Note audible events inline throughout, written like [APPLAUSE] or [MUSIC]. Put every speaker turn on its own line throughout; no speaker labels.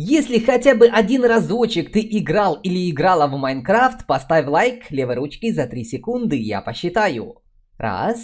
Если хотя бы один разочек ты играл или играла в Майнкрафт, поставь лайк левой ручкой за 3 секунды, я посчитаю. Раз,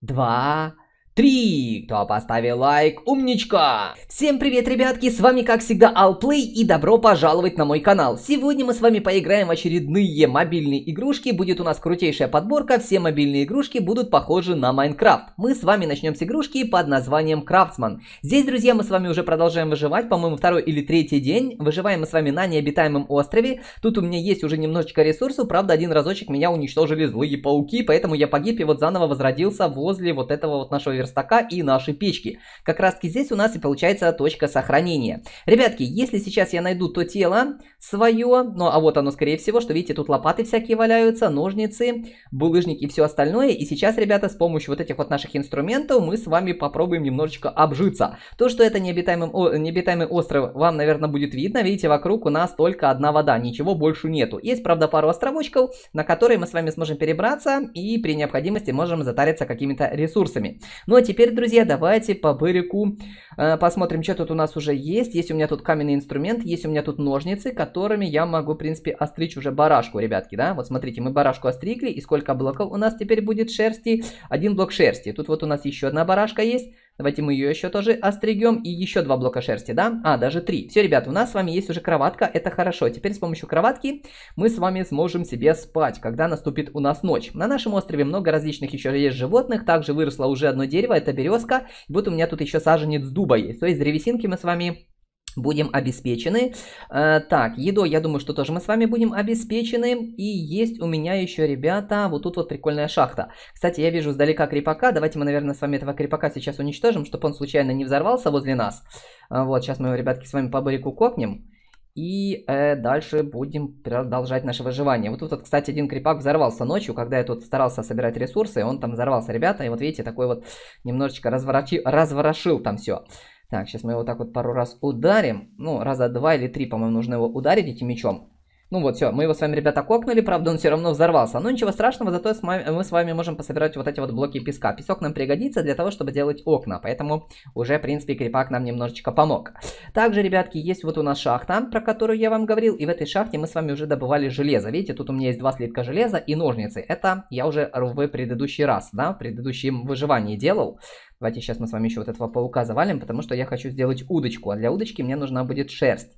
два, Три! Кто поставил лайк, умничка! Всем привет, ребятки, с вами как всегда Алплей и добро пожаловать на мой канал. Сегодня мы с вами поиграем в очередные мобильные игрушки, будет у нас крутейшая подборка, все мобильные игрушки будут похожи на Майнкрафт. Мы с вами начнем с игрушки под названием Крафтсман. Здесь, друзья, мы с вами уже продолжаем выживать, по-моему, второй или третий день. Выживаем мы с вами на необитаемом острове. Тут у меня есть уже немножечко ресурсов, правда, один разочек меня уничтожили злые пауки, поэтому я погиб и вот заново возродился возле вот этого вот нашего верстака и нашей печки. Как раз таки здесь у нас и получается точка сохранения. Ребятки, если сейчас я найду то тело свое, ну а вот оно скорее всего, что видите, тут лопаты всякие валяются, ножницы, булыжник и все остальное. И сейчас, ребята, с помощью вот этих вот наших инструментов мы с вами попробуем немножечко обжиться. То, что это необитаемый, о, необитаемый остров, вам, наверное, будет видно. Видите, вокруг у нас только одна вода, ничего больше нету. Есть, правда, пару островочков, на которые мы с вами сможем перебраться и при необходимости можем затариться какими-то ресурсами. Ну а теперь, друзья, давайте по берегу э, посмотрим, что тут у нас уже есть. Есть у меня тут каменный инструмент, есть у меня тут ножницы, которыми я могу, в принципе, остричь уже барашку, ребятки, да? Вот смотрите, мы барашку остригли, и сколько блоков у нас теперь будет шерсти? Один блок шерсти. Тут вот у нас еще одна барашка есть. Давайте мы ее еще тоже остригем. И еще два блока шерсти, да? А, даже три. Все, ребят, у нас с вами есть уже кроватка. Это хорошо. Теперь с помощью кроватки мы с вами сможем себе спать, когда наступит у нас ночь. На нашем острове много различных еще есть животных. Также выросло уже одно дерево, это березка. И вот у меня тут еще саженец дуба есть. То есть древесинки мы с вами будем обеспечены. Э, так, едой, я думаю, что тоже мы с вами будем обеспечены. И есть у меня еще, ребята, вот тут вот прикольная шахта. Кстати, я вижу сдалека крепака. Давайте мы, наверное, с вами этого крепака сейчас уничтожим, чтобы он случайно не взорвался возле нас. Э, вот, сейчас мы его, ребятки, с вами по барику копнем. И э, дальше будем продолжать наше выживание. Вот тут, вот, кстати, один крипак взорвался ночью, когда я тут старался собирать ресурсы, он там взорвался, ребята. И вот видите, такой вот немножечко разворачи... разворошил там все. Так, сейчас мы его так вот пару раз ударим. Ну, раза два или три, по-моему, нужно его ударить этим мечом. Ну вот, все, мы его с вами, ребята, кокнули, правда, он все равно взорвался. Но ну, ничего страшного, зато с вами, мы с вами можем пособирать вот эти вот блоки песка. Песок нам пригодится для того, чтобы делать окна, поэтому уже, в принципе, крипак нам немножечко помог. Также, ребятки, есть вот у нас шахта, про которую я вам говорил, и в этой шахте мы с вами уже добывали железо. Видите, тут у меня есть два слитка железа и ножницы. Это я уже в предыдущий раз, да, в предыдущем выживании делал. Давайте сейчас мы с вами еще вот этого паука завалим, потому что я хочу сделать удочку, а для удочки мне нужна будет шерсть.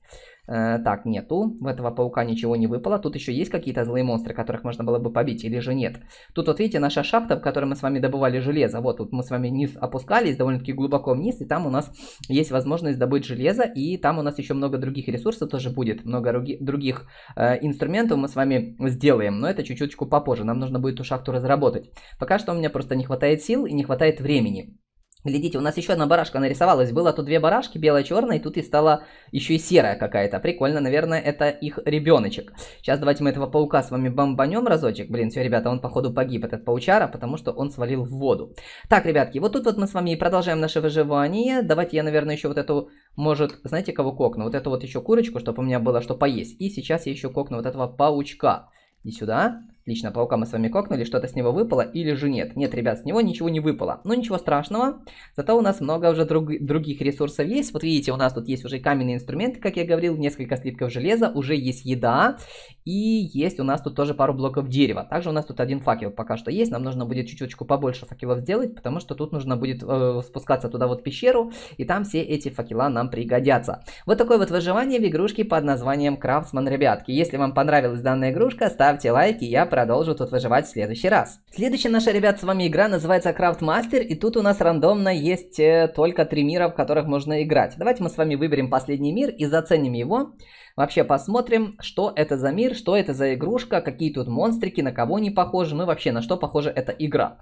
Э, так, нету. у этого паука ничего не выпало. Тут еще есть какие-то злые монстры, которых можно было бы побить или же нет. Тут вот видите, наша шахта, в которой мы с вами добывали железо. Вот тут мы с вами вниз опускались, довольно-таки глубоко вниз. И там у нас есть возможность добыть железо. И там у нас еще много других ресурсов тоже будет. Много других э, инструментов мы с вами сделаем. Но это чуть-чуть попозже. Нам нужно будет эту шахту разработать. Пока что у меня просто не хватает сил и не хватает времени. Глядите, у нас еще одна барашка нарисовалась. Было тут две барашки, белая, черная, и тут и стала еще и серая какая-то. Прикольно, наверное, это их ребеночек. Сейчас давайте мы этого паука с вами бомбанем разочек. Блин, все, ребята, он походу погиб, этот паучара, потому что он свалил в воду. Так, ребятки, вот тут вот мы с вами и продолжаем наше выживание. Давайте я, наверное, еще вот эту, может, знаете, кого кокну? Вот эту вот еще курочку, чтобы у меня было что поесть. И сейчас я еще кокну вот этого паучка. И сюда. Лично паука мы с вами кокнули, что-то с него выпало или же нет. Нет, ребят, с него ничего не выпало. Но ничего страшного, зато у нас много уже друг, других ресурсов есть. Вот видите, у нас тут есть уже каменные инструменты, как я говорил, несколько слитков железа, уже есть еда. И есть у нас тут тоже пару блоков дерева. Также у нас тут один факел пока что есть. Нам нужно будет чуть-чуть побольше факелов сделать, потому что тут нужно будет э, спускаться туда вот в пещеру. И там все эти факела нам пригодятся. Вот такое вот выживание в игрушке под названием Крафтсман, ребятки. Если вам понравилась данная игрушка, ставьте лайки. Я продолжу тут выживать в следующий раз. Следующая наша, ребят, с вами игра называется Крафтмастер, и тут у нас рандомно есть э, только три мира, в которых можно играть. Давайте мы с вами выберем последний мир и заценим его. Вообще посмотрим, что это за мир, что это за игрушка, какие тут монстрики, на кого они похожи, ну вообще на что похожа эта игра.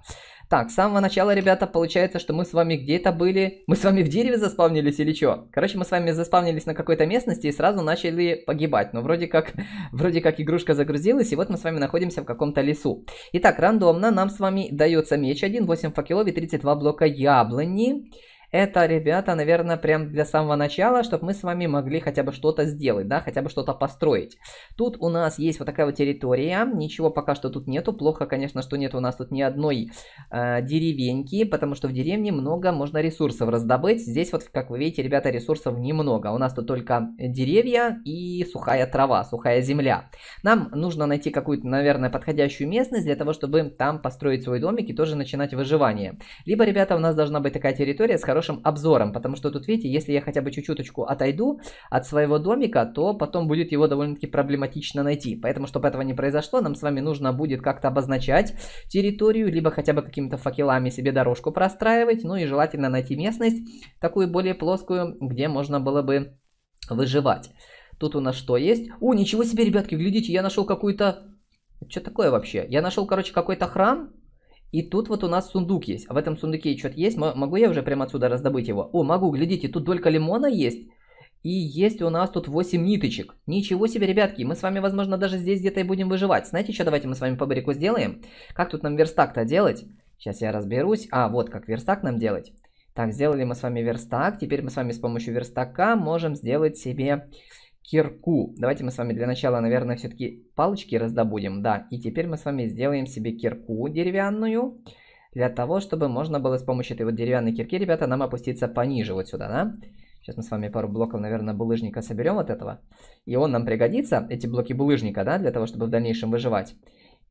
Так, с самого начала, ребята, получается, что мы с вами где-то были... Мы с вами в дереве заспавнились или что? Короче, мы с вами заспавнились на какой-то местности и сразу начали погибать. Но вроде как, [LAUGHS] вроде как игрушка загрузилась, и вот мы с вами находимся в каком-то лесу. Итак, рандомно нам с вами дается меч 1, 8 факелов и 32 блока яблони. Это, ребята, наверное, прям для самого начала, чтобы мы с вами могли хотя бы что-то сделать, да, хотя бы что-то построить. Тут у нас есть вот такая вот территория, ничего пока что тут нету. Плохо, конечно, что нет у нас тут ни одной э, деревеньки, потому что в деревне много можно ресурсов раздобыть. Здесь вот, как вы видите, ребята, ресурсов немного. У нас тут только деревья и сухая трава, сухая земля. Нам нужно найти какую-то, наверное, подходящую местность для того, чтобы там построить свой домик и тоже начинать выживание. Либо, ребята, у нас должна быть такая территория с хорошей хорошим обзором, потому что тут, видите, если я хотя бы чуть-чуточку отойду от своего домика, то потом будет его довольно-таки проблематично найти. Поэтому, чтобы этого не произошло, нам с вами нужно будет как-то обозначать территорию, либо хотя бы какими-то факелами себе дорожку простраивать, ну и желательно найти местность такую более плоскую, где можно было бы выживать. Тут у нас что есть? О, ничего себе, ребятки, глядите, я нашел какую-то... Что такое вообще? Я нашел, короче, какой-то храм, и тут вот у нас сундук есть. А в этом сундуке что-то есть. могу я уже прямо отсюда раздобыть его? О, могу, глядите, тут только лимона есть. И есть у нас тут 8 ниточек. Ничего себе, ребятки, мы с вами, возможно, даже здесь где-то и будем выживать. Знаете, что давайте мы с вами по берегу сделаем? Как тут нам верстак-то делать? Сейчас я разберусь. А, вот как верстак нам делать. Так, сделали мы с вами верстак. Теперь мы с вами с помощью верстака можем сделать себе кирку. Давайте мы с вами для начала, наверное, все-таки палочки раздобудем, да. И теперь мы с вами сделаем себе кирку деревянную, для того, чтобы можно было с помощью этой вот деревянной кирки, ребята, нам опуститься пониже вот сюда, да. Сейчас мы с вами пару блоков, наверное, булыжника соберем от этого. И он нам пригодится, эти блоки булыжника, да, для того, чтобы в дальнейшем выживать.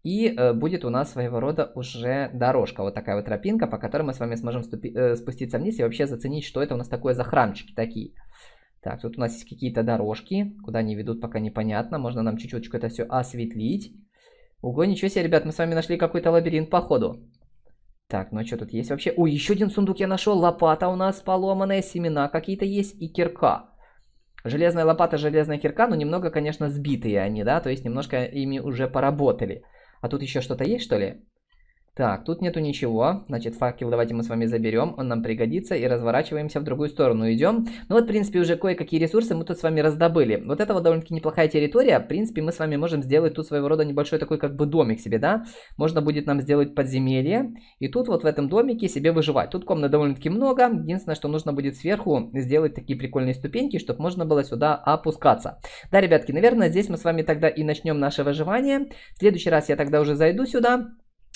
И э, будет у нас своего рода уже дорожка, вот такая вот тропинка, по которой мы с вами сможем ступи- э, спуститься вниз и вообще заценить, что это у нас такое за храмчики такие. Так, тут у нас есть какие-то дорожки. Куда они ведут, пока непонятно. Можно нам чуть-чуть это все осветлить. Ого, ничего себе, ребят, мы с вами нашли какой-то лабиринт, походу. Так, ну а что тут есть вообще? Ой, еще один сундук я нашел. Лопата у нас поломанная, семена какие-то есть и кирка. Железная лопата, железная кирка, но ну, немного, конечно, сбитые они, да? То есть немножко ими уже поработали. А тут еще что-то есть, что ли? Так, тут нету ничего. Значит, факел давайте мы с вами заберем. Он нам пригодится. И разворачиваемся в другую сторону. Идем. Ну вот, в принципе, уже кое-какие ресурсы мы тут с вами раздобыли. Вот это вот довольно-таки неплохая территория. В принципе, мы с вами можем сделать тут своего рода небольшой такой как бы домик себе, да? Можно будет нам сделать подземелье. И тут вот в этом домике себе выживать. Тут комнат довольно-таки много. Единственное, что нужно будет сверху сделать такие прикольные ступеньки, чтобы можно было сюда опускаться. Да, ребятки, наверное, здесь мы с вами тогда и начнем наше выживание. В следующий раз я тогда уже зайду сюда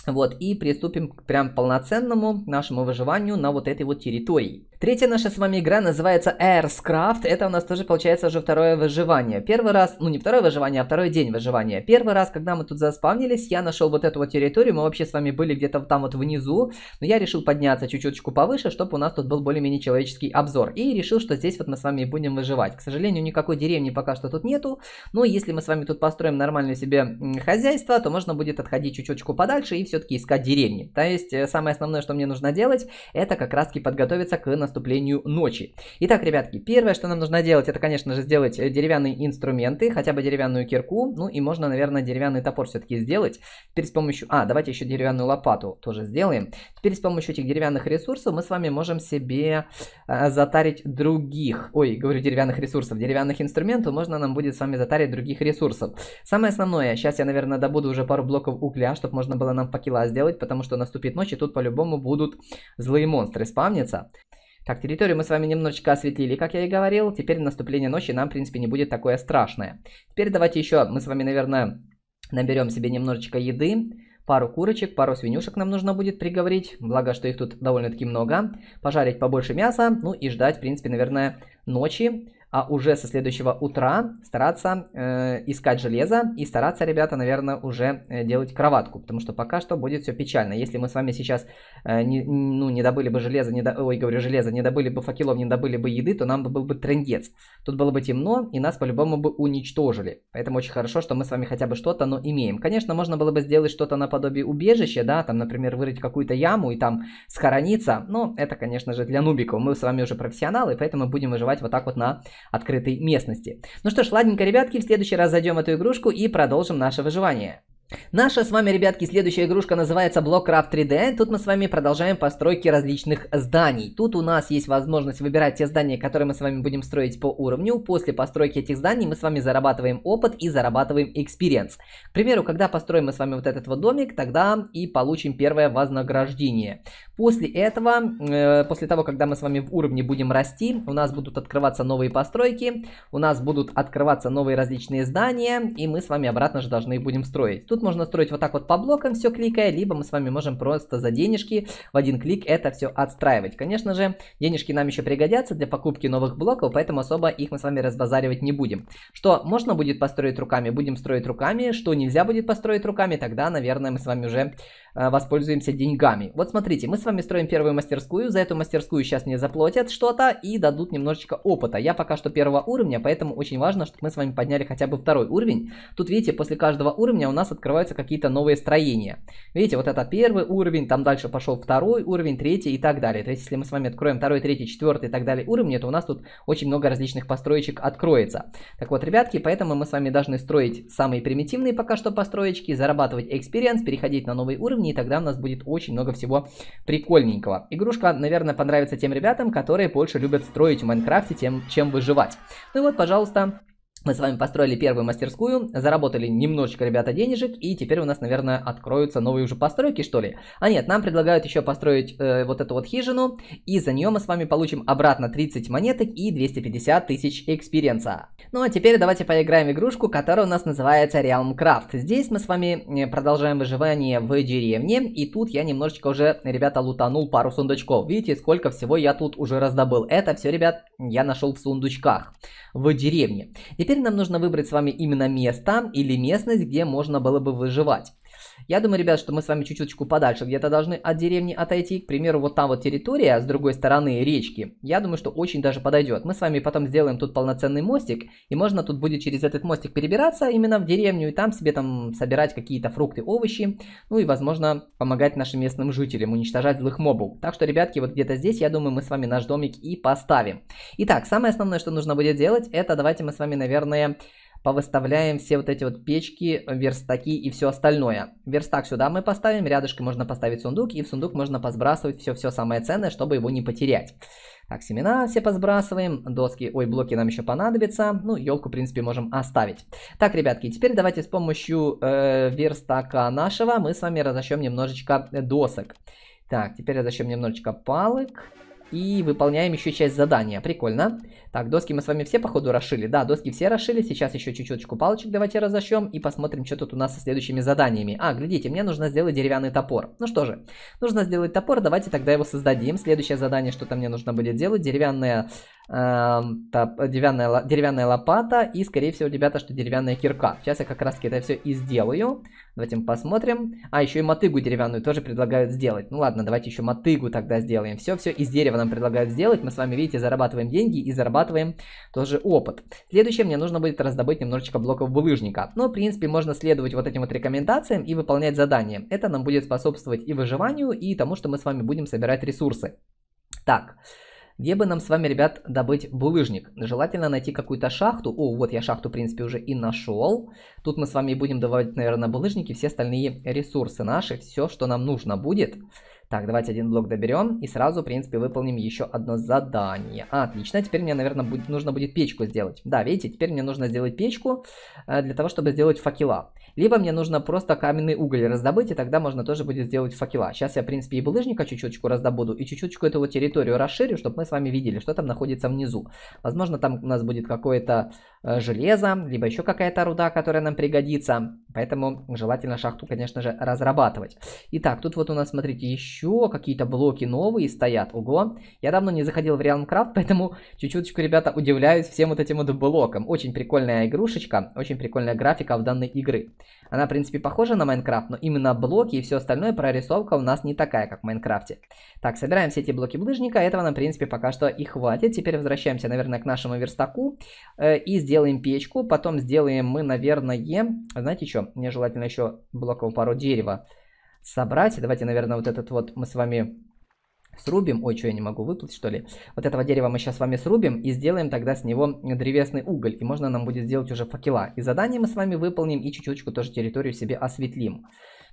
вот, и приступим к прям полноценному нашему выживанию на вот этой вот территории. Третья наша с вами игра называется Airscraft. Это у нас тоже получается уже второе выживание. Первый раз, ну не второе выживание, а второй день выживания. Первый раз, когда мы тут заспавнились, я нашел вот эту вот территорию. Мы вообще с вами были где-то там вот внизу. Но я решил подняться чуть-чуточку повыше, чтобы у нас тут был более-менее человеческий обзор. И решил, что здесь вот мы с вами будем выживать. К сожалению, никакой деревни пока что тут нету. Но если мы с вами тут построим нормальное себе хозяйство, то можно будет отходить чуть чуть подальше и все-таки искать деревни. То есть э, самое основное, что мне нужно делать, это как раз-таки подготовиться к наступлению наступлению ночи. Итак, ребятки, первое, что нам нужно делать, это, конечно же, сделать э, деревянные инструменты, хотя бы деревянную кирку, ну и можно, наверное, деревянный топор все-таки сделать. Теперь с помощью... А, давайте еще деревянную лопату тоже сделаем. Теперь с помощью этих деревянных ресурсов мы с вами можем себе э, затарить других... Ой, говорю деревянных ресурсов, деревянных инструментов, можно нам будет с вами затарить других ресурсов. Самое основное, сейчас я, наверное, добуду уже пару блоков угля, чтобы можно было нам факела сделать, потому что наступит ночь, и тут по-любому будут злые монстры спавниться. Так, территорию мы с вами немножечко осветлили, как я и говорил. Теперь наступление ночи нам, в принципе, не будет такое страшное. Теперь давайте еще мы с вами, наверное, наберем себе немножечко еды. Пару курочек, пару свинюшек нам нужно будет приговорить. Благо, что их тут довольно-таки много. Пожарить побольше мяса, ну и ждать, в принципе, наверное, ночи а уже со следующего утра стараться э, искать железо и стараться, ребята, наверное, уже э, делать кроватку, потому что пока что будет все печально. Если мы с вами сейчас э, не, ну, не добыли бы железо, не до... ой, говорю, железо, не добыли бы факелов, не добыли бы еды, то нам бы был бы трендец. Тут было бы темно, и нас по-любому бы уничтожили. Поэтому очень хорошо, что мы с вами хотя бы что-то, но имеем. Конечно, можно было бы сделать что-то наподобие убежища, да, там, например, вырыть какую-то яму и там схорониться, но это, конечно же, для нубиков. Мы с вами уже профессионалы, поэтому будем выживать вот так вот на открытой местности. Ну что ж, ладненько, ребятки, в следующий раз зайдем эту игрушку и продолжим наше выживание. Наша с вами, ребятки, следующая игрушка называется Blockcraft 3D. Тут мы с вами продолжаем постройки различных зданий. Тут у нас есть возможность выбирать те здания, которые мы с вами будем строить по уровню. После постройки этих зданий мы с вами зарабатываем опыт и зарабатываем experience. К примеру, когда построим мы с вами вот этот вот домик, тогда и получим первое вознаграждение. После этого, э, после того, когда мы с вами в уровне будем расти, у нас будут открываться новые постройки, у нас будут открываться новые различные здания, и мы с вами обратно же должны будем строить. Тут можно строить вот так вот по блокам, все кликая, либо мы с вами можем просто за денежки в один клик это все отстраивать. Конечно же, денежки нам еще пригодятся для покупки новых блоков, поэтому особо их мы с вами разбазаривать не будем. Что можно будет построить руками, будем строить руками, что нельзя будет построить руками, тогда, наверное, мы с вами уже э, воспользуемся деньгами. Вот смотрите, мы с с вами строим первую мастерскую. За эту мастерскую сейчас мне заплатят что-то и дадут немножечко опыта. Я пока что первого уровня, поэтому очень важно, чтобы мы с вами подняли хотя бы второй уровень. Тут, видите, после каждого уровня у нас открываются какие-то новые строения. Видите, вот это первый уровень, там дальше пошел второй уровень, третий и так далее. То есть, если мы с вами откроем второй, третий, четвертый и так далее уровни, то у нас тут очень много различных построечек откроется. Так вот, ребятки, поэтому мы с вами должны строить самые примитивные пока что построечки, зарабатывать экспириенс, переходить на новые уровни, и тогда у нас будет очень много всего приятного прикольненького. Игрушка, наверное, понравится тем ребятам, которые больше любят строить в Майнкрафте, тем, чем выживать. Ну и вот, пожалуйста, мы с вами построили первую мастерскую, заработали немножечко, ребята, денежек, и теперь у нас, наверное, откроются новые уже постройки, что ли? А нет, нам предлагают еще построить э, вот эту вот хижину, и за нее мы с вами получим обратно 30 монеток и 250 тысяч экспириенса. Ну а теперь давайте поиграем в игрушку, которая у нас называется Realm Craft. Здесь мы с вами э, продолжаем выживание в деревне, и тут я немножечко уже, ребята, лутанул пару сундучков. Видите, сколько всего я тут уже раздобыл. Это все, ребят, я нашел в сундучках в деревне. Теперь Теперь нам нужно выбрать с вами именно место или местность, где можно было бы выживать. Я думаю, ребят, что мы с вами чуть чуть подальше где-то должны от деревни отойти. К примеру, вот там вот территория с другой стороны речки. Я думаю, что очень даже подойдет. Мы с вами потом сделаем тут полноценный мостик. И можно тут будет через этот мостик перебираться именно в деревню. И там себе там собирать какие-то фрукты, овощи. Ну и, возможно, помогать нашим местным жителям уничтожать злых мобов. Так что, ребятки, вот где-то здесь, я думаю, мы с вами наш домик и поставим. Итак, самое основное, что нужно будет делать, это давайте мы с вами, наверное, повыставляем все вот эти вот печки, верстаки и все остальное. Верстак сюда мы поставим, рядышком можно поставить сундук, и в сундук можно посбрасывать все-все самое ценное, чтобы его не потерять. Так, семена все посбрасываем, доски, ой, блоки нам еще понадобятся, ну, елку, в принципе, можем оставить. Так, ребятки, теперь давайте с помощью э, верстака нашего мы с вами разощем немножечко э, досок. Так, теперь разощем немножечко палок. И выполняем еще часть задания. Прикольно. Так, доски мы с вами все, походу, расшили. Да, доски все расшили. Сейчас еще чуть-чуточку палочек давайте разощем. И посмотрим, что тут у нас со следующими заданиями. А, глядите, мне нужно сделать деревянный топор. Ну что же, нужно сделать топор. Давайте тогда его создадим. Следующее задание, что-то мне нужно будет делать. Деревянная Эм, деревянная, деревянная лопата и, скорее всего, ребята, что деревянная кирка. Сейчас я как раз таки это все и сделаю. Давайте мы посмотрим. А, еще и мотыгу деревянную тоже предлагают сделать. Ну ладно, давайте еще мотыгу тогда сделаем. Все, все из дерева нам предлагают сделать. Мы с вами, видите, зарабатываем деньги и зарабатываем тоже опыт. Следующее, мне нужно будет раздобыть немножечко блоков булыжника. Но, ну, в принципе, можно следовать вот этим вот рекомендациям и выполнять задания. Это нам будет способствовать и выживанию, и тому, что мы с вами будем собирать ресурсы. Так, где бы нам с вами, ребят, добыть булыжник? Желательно найти какую-то шахту. О, вот я шахту, в принципе, уже и нашел. Тут мы с вами будем добавить, наверное, булыжники, все остальные ресурсы наши, все, что нам нужно Будет. Так, давайте один блок доберем и сразу, в принципе, выполним еще одно задание. А, отлично, теперь мне, наверное, будет, нужно будет печку сделать. Да, видите, теперь мне нужно сделать печку э, для того, чтобы сделать факела. Либо мне нужно просто каменный уголь раздобыть, и тогда можно тоже будет сделать факела. Сейчас я, в принципе, и булыжника чуть-чуточку раздобуду, и чуть-чуточку эту вот территорию расширю, чтобы мы с вами видели, что там находится внизу. Возможно, там у нас будет какое-то Э, железо, либо еще какая-то руда, которая нам пригодится. Поэтому желательно шахту, конечно же, разрабатывать. Итак, тут вот у нас, смотрите, еще какие-то блоки новые стоят. Ого, я давно не заходил в Realmcraft, поэтому чуть чуть ребята, удивляюсь всем вот этим вот блокам. Очень прикольная игрушечка, очень прикольная графика в данной игры. Она, в принципе, похожа на Майнкрафт, но именно блоки и все остальное прорисовка у нас не такая, как в Майнкрафте. Так, собираем все эти блоки блыжника, этого нам, в принципе, пока что и хватит. Теперь возвращаемся, наверное, к нашему верстаку э, и сделаем сделаем печку, потом сделаем мы, наверное, знаете что, мне желательно еще блоков пару дерева собрать. Давайте, наверное, вот этот вот мы с вами срубим. Ой, что, я не могу выплыть, что ли? Вот этого дерева мы сейчас с вами срубим и сделаем тогда с него древесный уголь. И можно нам будет сделать уже факела. И задание мы с вами выполним и чуть-чуть тоже территорию себе осветлим.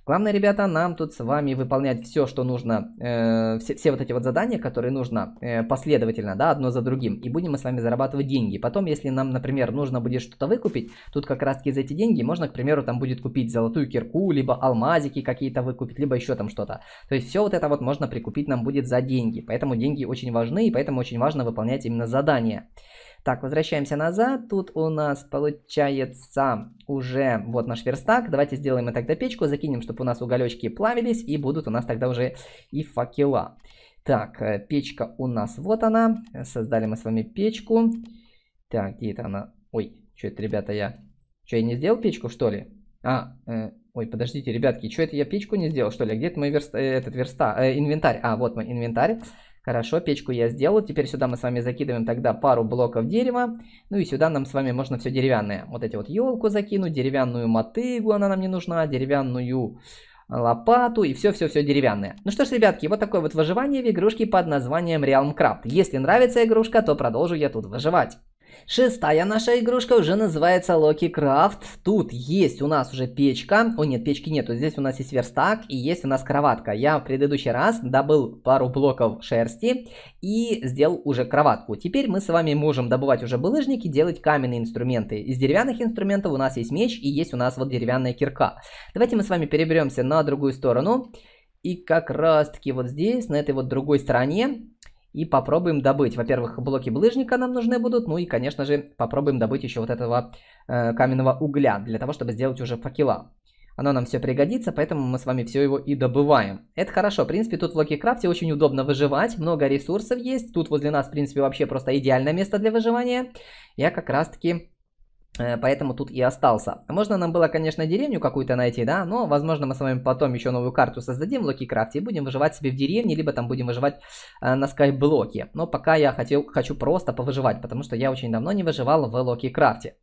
Главное, ребята, нам тут с вами выполнять все, что нужно, э, все, все вот эти вот задания, которые нужно э, последовательно, да, одно за другим. И будем мы с вами зарабатывать деньги. Потом, если нам, например, нужно будет что-то выкупить, тут как раз-таки за эти деньги можно, к примеру, там будет купить золотую кирку, либо алмазики какие-то выкупить, либо еще там что-то. То есть все вот это вот можно прикупить нам будет за деньги. Поэтому деньги очень важны, и поэтому очень важно выполнять именно задания. Так, возвращаемся назад. Тут у нас получается уже вот наш верстак. Давайте сделаем и тогда печку, закинем, чтобы у нас уголечки плавились, и будут у нас тогда уже и факела. Так, э, печка у нас вот она. Создали мы с вами печку. Так, где это она? Ой, что это, ребята, я... Что, я не сделал печку, что ли? А, э, ой, подождите, ребятки, что это я печку не сделал, что ли? А Где-то мой верст... Э, этот верста... Э, инвентарь. А, вот мой инвентарь. Хорошо, печку я сделал. Теперь сюда мы с вами закидываем тогда пару блоков дерева. Ну и сюда нам с вами можно все деревянное. Вот эти вот елку закинуть, деревянную мотыгу, она нам не нужна, деревянную э, лопату и все-все-все деревянное. Ну что ж, ребятки, вот такое вот выживание в игрушке под названием Realm Craft. Если нравится игрушка, то продолжу я тут выживать. Шестая наша игрушка уже называется Локи Крафт. Тут есть у нас уже печка. О, нет, печки нету. Здесь у нас есть верстак и есть у нас кроватка. Я в предыдущий раз добыл пару блоков шерсти и сделал уже кроватку. Теперь мы с вами можем добывать уже булыжники, делать каменные инструменты. Из деревянных инструментов у нас есть меч и есть у нас вот деревянная кирка. Давайте мы с вами переберемся на другую сторону. И как раз таки вот здесь, на этой вот другой стороне, и попробуем добыть, во-первых, блоки булыжника нам нужны будут, ну и, конечно же, попробуем добыть еще вот этого э, каменного угля, для того, чтобы сделать уже факела. Оно нам все пригодится, поэтому мы с вами все его и добываем. Это хорошо, в принципе, тут в локи Крафте очень удобно выживать, много ресурсов есть. Тут возле нас, в принципе, вообще просто идеальное место для выживания. Я как раз-таки Э, поэтому тут и остался. Можно нам было, конечно, деревню какую-то найти, да, но, возможно, мы с вами потом еще новую карту создадим в Локи Крафте и будем выживать себе в деревне, либо там будем выживать э, на скайблоке. Но пока я хотел, хочу просто повыживать, потому что я очень давно не выживал в Локи Крафте.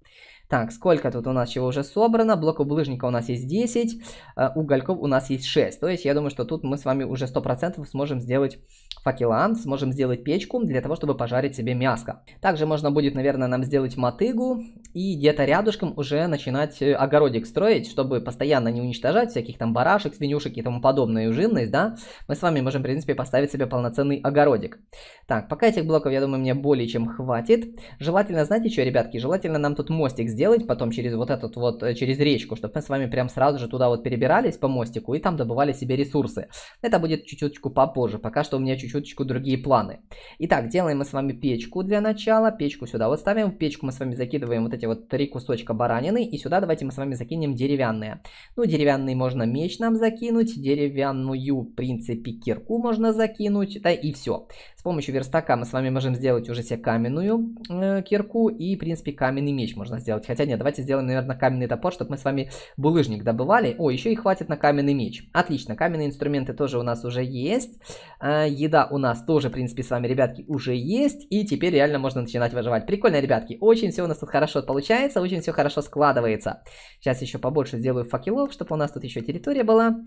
Так, сколько тут у нас чего уже собрано? Блоков булыжника у нас есть 10, э, угольков у нас есть 6. То есть я думаю, что тут мы с вами уже 100% сможем сделать факела, сможем сделать печку для того, чтобы пожарить себе мяско. Также можно будет, наверное, нам сделать мотыгу и где-то рядышком уже начинать э, огородик строить, чтобы постоянно не уничтожать всяких там барашек, свинюшек и тому подобное ужинность, да? Мы с вами можем, в принципе, поставить себе полноценный огородик. Так, пока этих блоков, я думаю, мне более чем хватит. Желательно, знаете что, ребятки, желательно нам тут мостик сделать сделать потом через вот этот вот, э, через речку, чтобы мы с вами прям сразу же туда вот перебирались по мостику и там добывали себе ресурсы. Это будет чуть-чуточку попозже, пока что у меня чуть-чуточку другие планы. Итак, делаем мы с вами печку для начала, печку сюда вот ставим, в печку мы с вами закидываем вот эти вот три кусочка баранины, и сюда давайте мы с вами закинем деревянные. Ну, деревянный можно меч нам закинуть, деревянную, в принципе, кирку можно закинуть, да, и все. С помощью верстака мы с вами можем сделать уже себе каменную э, кирку и, в принципе, каменный меч можно сделать. Хотя нет, давайте сделаем, наверное, каменный топор, чтобы мы с вами булыжник добывали. О, еще и хватит на каменный меч. Отлично, каменные инструменты тоже у нас уже есть. Э, еда у нас тоже, в принципе, с вами, ребятки, уже есть. И теперь реально можно начинать выживать. Прикольно, ребятки, очень все у нас тут хорошо получается, очень все хорошо складывается. Сейчас еще побольше сделаю факелов, чтобы у нас тут еще территория была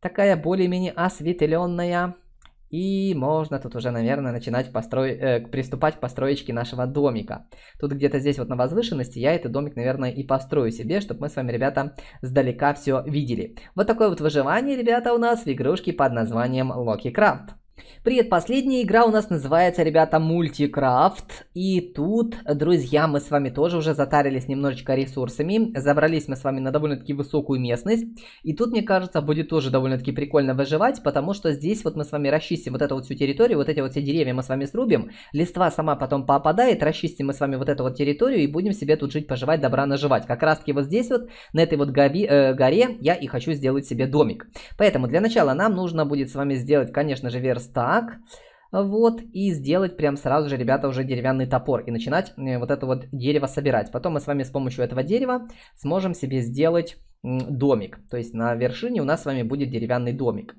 такая более-менее осветленная. И можно тут уже, наверное, начинать построить, э, приступать к построечке нашего домика. Тут где-то здесь вот на возвышенности я этот домик, наверное, и построю себе, чтобы мы с вами, ребята, сдалека все видели. Вот такое вот выживание, ребята, у нас в игрушке под названием Локи Крафт. Привет! Последняя игра у нас называется, ребята, мультикрафт. И тут, друзья, мы с вами тоже уже затарились немножечко ресурсами. Забрались мы с вами на довольно-таки высокую местность. И тут, мне кажется, будет тоже довольно-таки прикольно выживать, потому что здесь вот мы с вами расчистим вот эту вот всю территорию, вот эти вот все деревья мы с вами срубим. Листва сама потом попадает, расчистим мы с вами вот эту вот территорию и будем себе тут жить, поживать, добра наживать. Как раз таки вот здесь вот, на этой вот гови, э, горе, я и хочу сделать себе домик. Поэтому для начала нам нужно будет с вами сделать, конечно же, версию верстак. Вот, и сделать прям сразу же, ребята, уже деревянный топор и начинать э, вот это вот дерево собирать. Потом мы с вами с помощью этого дерева сможем себе сделать домик. То есть на вершине у нас с вами будет деревянный домик.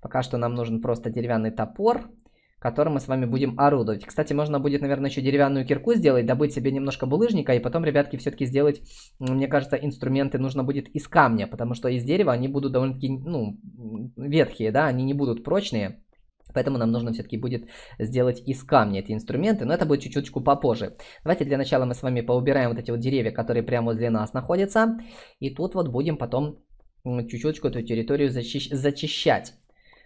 Пока что нам нужен просто деревянный топор, которым мы с вами будем орудовать. Кстати, можно будет, наверное, еще деревянную кирку сделать, добыть себе немножко булыжника, и потом, ребятки, все-таки сделать, мне кажется, инструменты нужно будет из камня, потому что из дерева они будут довольно-таки, ну, ветхие, да, они не будут прочные. Поэтому нам нужно все-таки будет сделать из камня эти инструменты, но это будет чуть-чуть попозже. Давайте для начала мы с вами поубираем вот эти вот деревья, которые прямо возле нас находятся. И тут вот будем потом чуть-чуть эту территорию зачищ зачищать.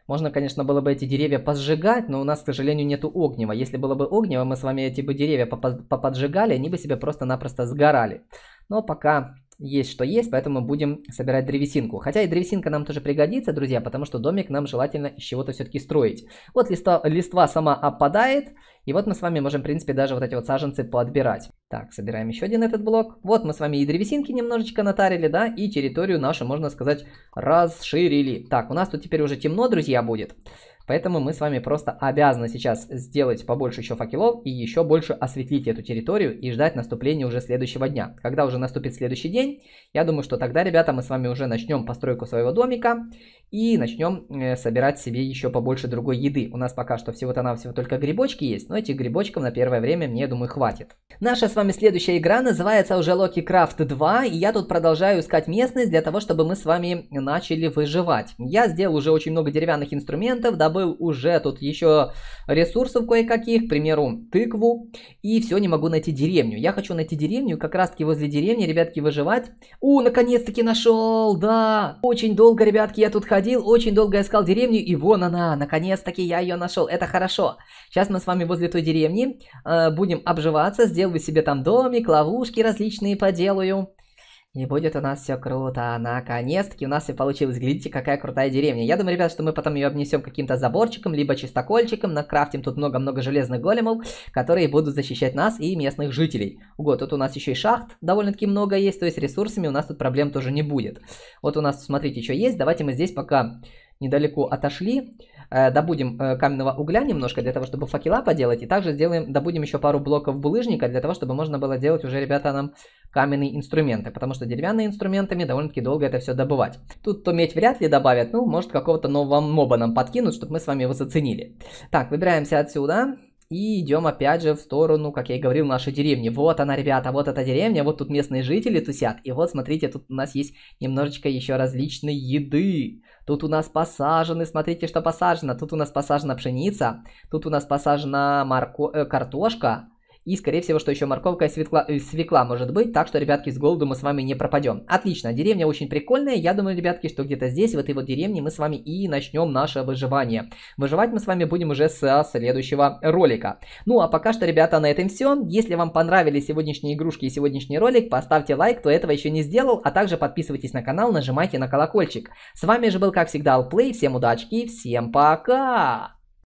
Можно, конечно, было бы эти деревья посжигать, но у нас, к сожалению, нету огнева. Если было бы огнево, мы с вами эти бы деревья поподжигали, они бы себе просто-напросто сгорали. Но пока есть что есть, поэтому будем собирать древесинку. Хотя и древесинка нам тоже пригодится, друзья, потому что домик нам желательно из чего-то все-таки строить. Вот листва, листва сама опадает, и вот мы с вами можем, в принципе, даже вот эти вот саженцы подбирать. Так, собираем еще один этот блок. Вот мы с вами и древесинки немножечко натарили, да, и территорию нашу, можно сказать, расширили. Так, у нас тут теперь уже темно, друзья, Будет. Поэтому мы с вами просто обязаны сейчас сделать побольше еще факелов и еще больше осветлить эту территорию и ждать наступления уже следующего дня. Когда уже наступит следующий день, я думаю, что тогда, ребята, мы с вами уже начнем постройку своего домика и начнем э, собирать себе еще побольше другой еды. У нас пока что всего-то навсего только грибочки есть, но этих грибочков на первое время, мне, думаю, хватит. Наша с вами следующая игра называется уже Loki Craft 2, и я тут продолжаю искать местность для того, чтобы мы с вами начали выживать. Я сделал уже очень много деревянных инструментов, добыл освоил уже тут еще ресурсов кое-каких, к примеру, тыкву. И все, не могу найти деревню. Я хочу найти деревню, как раз-таки возле деревни, ребятки, выживать. У, наконец-таки нашел, да! Очень долго, ребятки, я тут ходил, очень долго искал деревню, и вон она, наконец-таки я ее нашел. Это хорошо. Сейчас мы с вами возле той деревни э, будем обживаться, сделаю себе там домик, ловушки различные поделаю. И будет у нас все круто. Наконец-таки у нас и получилось. Глядите, какая крутая деревня. Я думаю, ребят, что мы потом ее обнесем каким-то заборчиком, либо чистокольчиком. Накрафтим тут много-много железных големов, которые будут защищать нас и местных жителей. Ого, тут у нас еще и шахт довольно-таки много есть. То есть ресурсами у нас тут проблем тоже не будет. Вот у нас, смотрите, что есть. Давайте мы здесь пока недалеко отошли. Э, добудем э, каменного угля немножко для того, чтобы факела поделать. И также сделаем, добудем еще пару блоков булыжника для того, чтобы можно было делать уже, ребята, нам каменные инструменты. Потому что деревянные инструментами довольно-таки долго это все добывать. Тут то медь вряд ли добавят. Ну, может, какого-то нового моба нам подкинут, чтобы мы с вами его заценили. Так, выбираемся отсюда. И идем опять же в сторону, как я и говорил, нашей деревни. Вот она, ребята, вот эта деревня, вот тут местные жители тусят. И вот, смотрите, тут у нас есть немножечко еще различной еды. Тут у нас посажены, смотрите, что посажено. Тут у нас посажена пшеница, тут у нас посажена марко... э, картошка, и, скорее всего, что еще морковка и свекла, э, свекла может быть. Так что, ребятки, с голоду мы с вами не пропадем. Отлично, деревня очень прикольная. Я думаю, ребятки, что где-то здесь, в этой вот деревне, мы с вами и начнем наше выживание. Выживать мы с вами будем уже с следующего ролика. Ну, а пока что, ребята, на этом все. Если вам понравились сегодняшние игрушки и сегодняшний ролик, поставьте лайк, кто этого еще не сделал. А также подписывайтесь на канал, нажимайте на колокольчик. С вами же был, как всегда, Алплей. Всем удачки, всем пока!